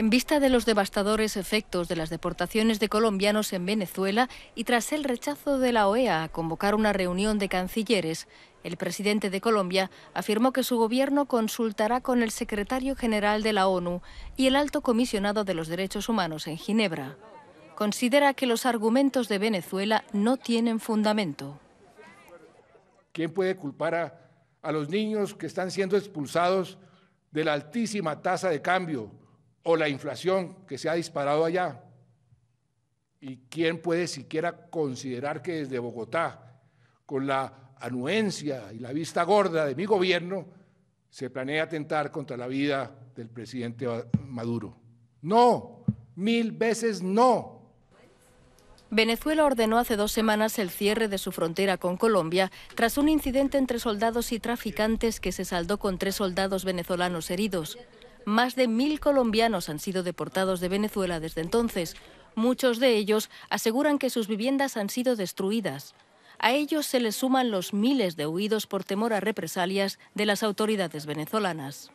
En vista de los devastadores efectos de las deportaciones de colombianos en Venezuela y tras el rechazo de la OEA a convocar una reunión de cancilleres, el presidente de Colombia afirmó que su gobierno consultará con el secretario general de la ONU y el alto comisionado de los derechos humanos en Ginebra. Considera que los argumentos de Venezuela no tienen fundamento. ¿Quién puede culpar a, los niños que están siendo expulsados de la altísima tasa de cambio o la inflación que se ha disparado allá. ¿Y quién puede siquiera considerar que desde Bogotá, con la anuencia y la vista gorda de mi gobierno, se planea atentar contra la vida del presidente Maduro? No, mil veces no. Venezuela ordenó hace dos semanas el cierre de su frontera con Colombia tras un incidente entre soldados y traficantes que se saldó con tres soldados venezolanos heridos. Más de mil colombianos han sido deportados de Venezuela desde entonces. Muchos de ellos aseguran que sus viviendas han sido destruidas. A ellos se les suman los miles de huidos por temor a represalias de las autoridades venezolanas.